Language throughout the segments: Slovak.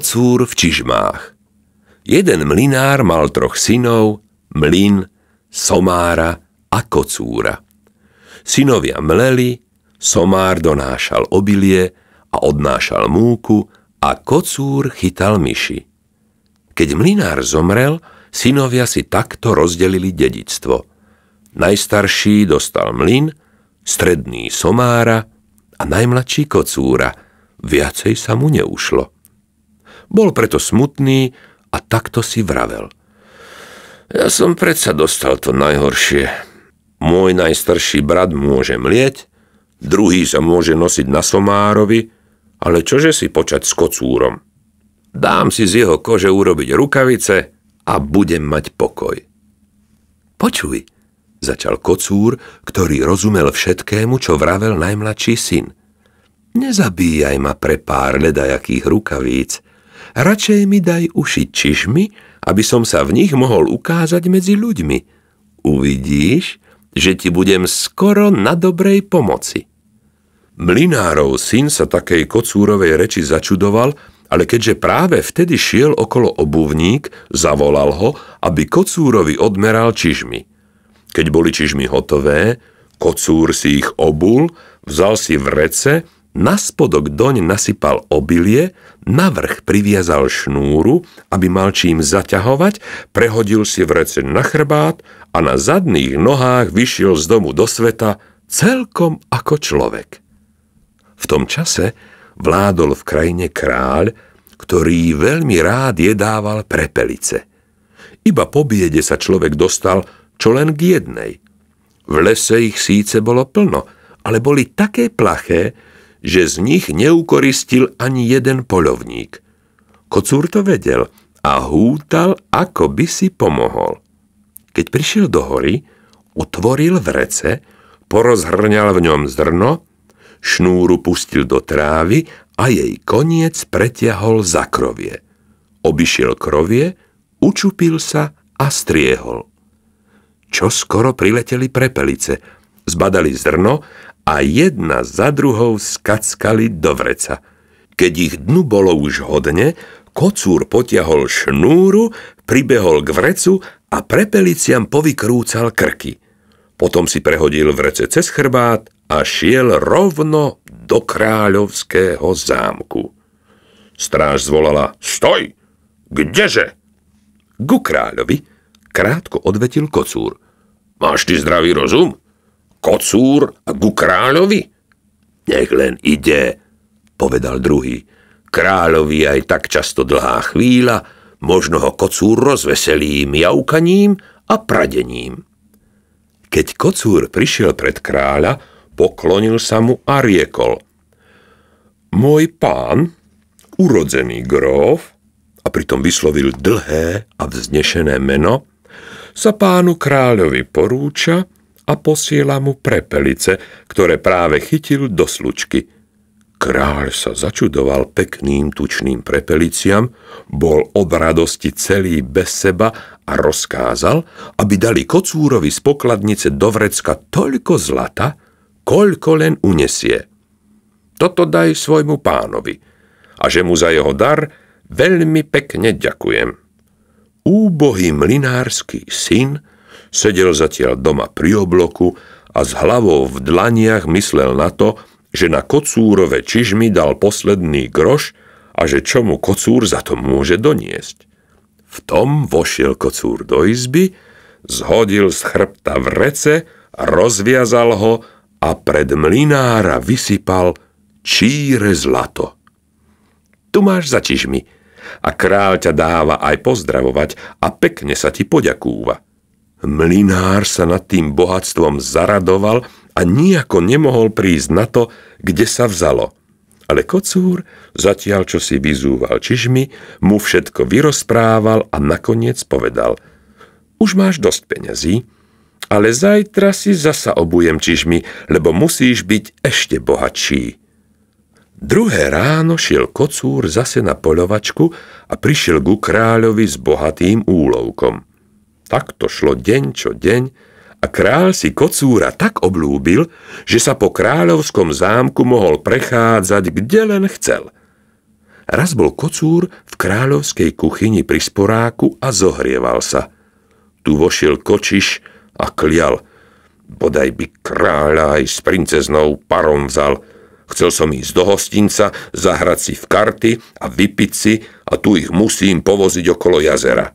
cúr v čižmách. Jeden mlinár mal troch synov, mlin, somára a kocúra. Synovia mleli, somár donášal obilie a odnášal múku a kocúr chytal myši. Keď mlinár zomrel, synovia si takto rozdelili dedictvo. Najstarší dostal mlin, stredný somára a najmladší kocúra. Viacej sa mu neušlo. Bol preto smutný a takto si vravel. Ja som predsa dostal to najhoršie. Môj najstarší brat môže mlieť, druhý sa môže nosiť na somárovi, ale čože si počať s kocúrom? Dám si z jeho kože urobiť rukavice a budem mať pokoj. Počuj, začal kocúr, ktorý rozumel všetkému, čo vravel najmladší syn. Nezabíjaj ma pre pár ledajakých rukavíc, radšej mi daj uši čižmy, aby som sa v nich mohol ukázať medzi ľuďmi. Uvidíš, že ti budem skoro na dobrej pomoci. Mlinárov syn sa takej kocúrovej reči začudoval, ale keďže práve vtedy šiel okolo obuvník, zavolal ho, aby kocúrovi odmeral čižmy. Keď boli čižmy hotové, kocúr si ich obul, vzal si rece, na spodok doň nasypal obilie, navrh priviazal šnúru, aby mal čím zaťahovať, prehodil si vrece na chrbát a na zadných nohách vyšiel z domu do sveta celkom ako človek. V tom čase vládol v krajine kráľ, ktorý veľmi rád jedával prepelice. Iba po biede sa človek dostal čo len k jednej. V lese ich síce bolo plno, ale boli také plaché, že z nich neukoristil ani jeden polovník. Kocúr to vedel a hútal, ako by si pomohol. Keď prišiel do hory, otvoril vrece, porozhrňal v ňom zrno, šnúru pustil do trávy a jej koniec pretiahol za krovie. Obišiel krovie, učupil sa a striehol. Čo skoro prileteli prepelice, zbadali zrno a jedna za druhou skackali do vreca. Keď ich dnu bolo už hodne, kocúr potiahol šnúru, pribehol k vrecu a prepeliciam povykrúcal krky. Potom si prehodil vrece cez chrbát a šiel rovno do kráľovského zámku. Stráž zvolala Stoj! Kdeže? Ku kráľovi krátko odvetil kocúr. Máš ty zdravý rozum? kocúr ku kráľovi? Nech len ide, povedal druhý. Kráľovi aj tak často dlhá chvíľa, možno ho kocúr rozveselím jaukaním a pradením. Keď kocúr prišiel pred kráľa, poklonil sa mu a riekol. Môj pán, urodzený gróf, a pritom vyslovil dlhé a vznešené meno, sa pánu kráľovi porúča, a posiela mu prepelice, ktoré práve chytil do slučky. Kráľ sa začudoval pekným tučným prepeliciam, bol od radosti celý bez seba a rozkázal, aby dali kocúrovi z pokladnice do vrecka toľko zlata, koľko len unesie. Toto daj svojmu pánovi a že mu za jeho dar veľmi pekne ďakujem. Úbohý mlinársky syn – Sedel zatiaľ doma pri obloku a s hlavou v dlaniach myslel na to, že na kocúrove čižmi dal posledný groš a že čo mu kocúr za to môže doniesť. V tom vošiel kocúr do izby, zhodil z chrbta v rece, rozviazal ho a pred mlinára vysypal číre zlato. Tu máš za čižmi, a kráľ ťa dáva aj pozdravovať a pekne sa ti poďakúva. Mlinár sa nad tým bohatstvom zaradoval a nijako nemohol prísť na to, kde sa vzalo. Ale kocúr, zatiaľ čo si vyzúval čižmi, mu všetko vyrozprával a nakoniec povedal Už máš dosť peňazí, ale zajtra si zasa obujem čižmi, lebo musíš byť ešte bohatší. Druhé ráno šiel kocúr zase na poľovačku a prišiel ku kráľovi s bohatým úlovkom – tak to šlo deň čo deň a král si kocúra tak oblúbil, že sa po kráľovskom zámku mohol prechádzať, kde len chcel. Raz bol kocúr v kráľovskej kuchyni pri sporáku a zohrieval sa. Tu vošiel kočiš a klial. Bodaj by kráľa aj s princeznou parom vzal – Chcel som ísť do hostinca, zahrať si v karty a vypiť si a tu ich musím povoziť okolo jazera.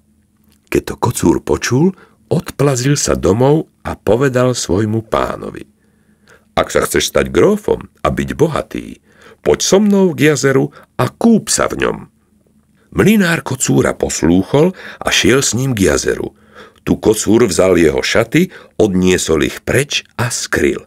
Keď to kocúr počul, odplazil sa domov a povedal svojmu pánovi. Ak sa chceš stať grófom a byť bohatý, poď so mnou k jazeru a kúp sa v ňom. Mlinár kocúra poslúchol a šiel s ním k jazeru. Tu kocúr vzal jeho šaty, odniesol ich preč a skryl.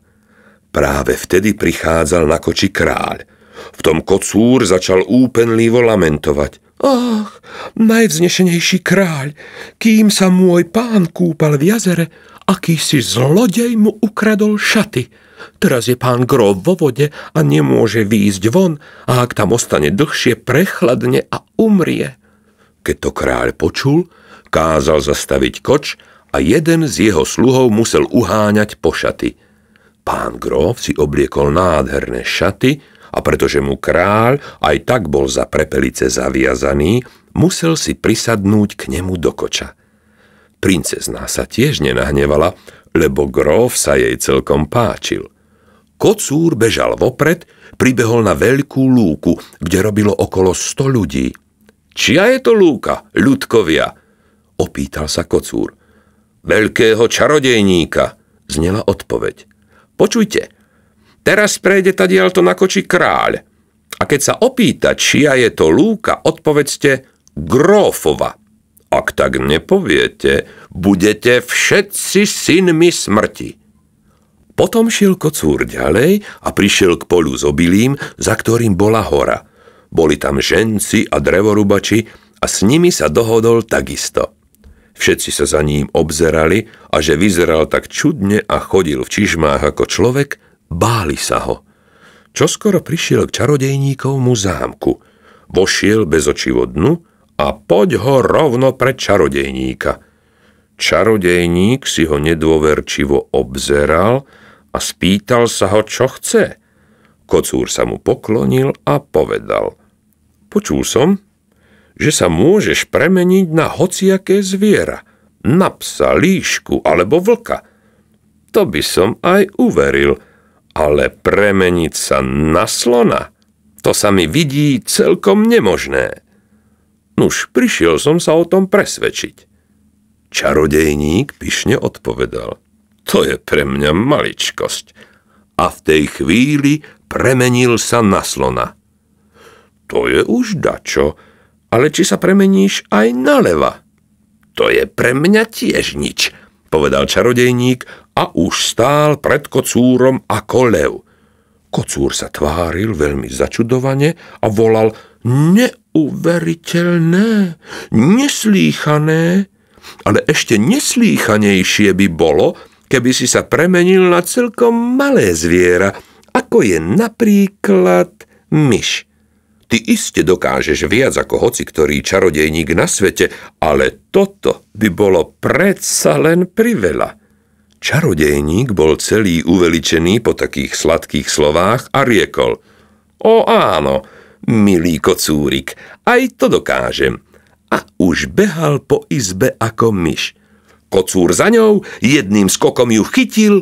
Práve vtedy prichádzal na koči kráľ. V tom kocúr začal úpenlivo lamentovať – Ach, najvznešenejší kráľ, kým sa môj pán kúpal v jazere, akýsi zlodej mu ukradol šaty. Teraz je pán Grov vo vode a nemôže výjsť von a ak tam ostane dlhšie, prechladne a umrie. Keď to kráľ počul, kázal zastaviť koč a jeden z jeho sluhov musel uháňať po šaty. Pán Grov si obliekol nádherné šaty, a pretože mu kráľ aj tak bol za prepelice zaviazaný, musel si prisadnúť k nemu do koča. Princezná sa tiež nenahnevala, lebo gróf sa jej celkom páčil. Kocúr bežal vopred, pribehol na veľkú lúku, kde robilo okolo sto ľudí. Čia je to lúka, ľudkovia? Opýtal sa kocúr. Veľkého čarodejníka, znela odpoveď. Počujte, Teraz prejde dialto na koči kráľ. A keď sa opýta, čia je to lúka, odpovedzte Grófova. Ak tak nepoviete, budete všetci synmi smrti. Potom šiel kocúr ďalej a prišiel k polu s obilím, za ktorým bola hora. Boli tam ženci a drevorubači a s nimi sa dohodol takisto. Všetci sa za ním obzerali a že vyzeral tak čudne a chodil v čižmách ako človek, Báli sa ho. Čoskoro prišiel k čarodejníkovmu zámku. Vošiel bez očivodnu dnu a poď ho rovno pred čarodejníka. Čarodejník si ho nedôverčivo obzeral a spýtal sa ho, čo chce. Kocúr sa mu poklonil a povedal. Počul som, že sa môžeš premeniť na hociaké zviera, na psa, líšku alebo vlka. To by som aj uveril – ale premeniť sa na slona, to sa mi vidí celkom nemožné. Nuž, prišiel som sa o tom presvedčiť. Čarodejník pyšne odpovedal. To je pre mňa maličkosť. A v tej chvíli premenil sa na slona. To je už dačo, ale či sa premeníš aj na leva? To je pre mňa tiež nič, povedal čarodejník a už stál pred kocúrom ako lev. Kocúr sa tváril veľmi začudovane a volal neuveriteľné, neslýchané, ale ešte neslýchanejšie by bolo, keby si sa premenil na celkom malé zviera, ako je napríklad myš. Ty iste dokážeš viac ako hoci ktorý čarodejník na svete, ale toto by bolo predsa len priveľa. Čarodejník bol celý uveličený po takých sladkých slovách a riekol. O áno, milý kocúrik, aj to dokážem. A už behal po izbe ako myš. Kocúr za ňou, jedným skokom ju chytil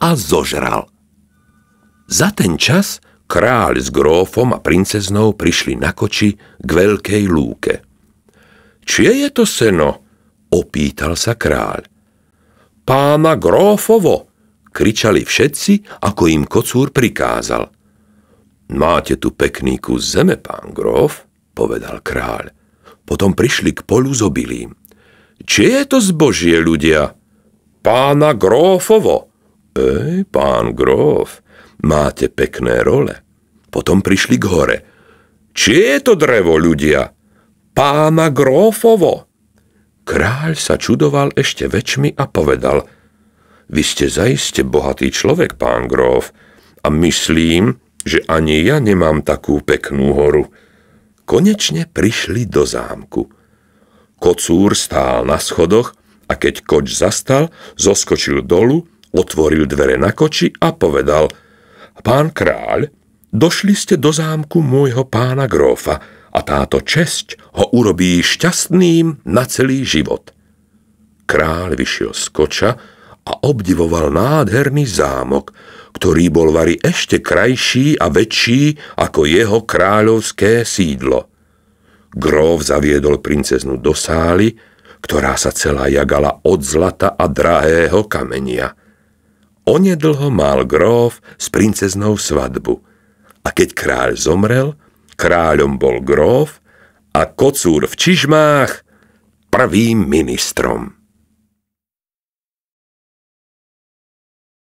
a zožral. Za ten čas Kráľ s grófom a princeznou prišli na koči k veľkej lúke. Čie je to seno? opýtal sa kráľ. Pána grófovo, kričali všetci, ako im kocúr prikázal. Máte tu pekný kus zeme, pán gróf, povedal kráľ. Potom prišli k polu s obilím. Čie je to zbožie, ľudia? Pána grófovo. Ej, pán gróf, máte pekné role. Potom prišli k hore. Čie je to drevo, ľudia? Pána Grófovo. Kráľ sa čudoval ešte väčšmi a povedal, vy ste zaiste bohatý človek, pán Gróf, a myslím, že ani ja nemám takú peknú horu. Konečne prišli do zámku. Kocúr stál na schodoch a keď koč zastal, zoskočil dolu, otvoril dvere na koči a povedal – Pán kráľ, došli ste do zámku môjho pána grófa a táto česť ho urobí šťastným na celý život. Kráľ vyšiel z koča a obdivoval nádherný zámok, ktorý bol vari ešte krajší a väčší ako jeho kráľovské sídlo. Gróf zaviedol princeznu do sály, ktorá sa celá jagala od zlata a drahého kamenia – Onedlho mal gróf s princeznou svadbu. A keď kráľ zomrel, kráľom bol gróf a kocúr v čižmách prvým ministrom.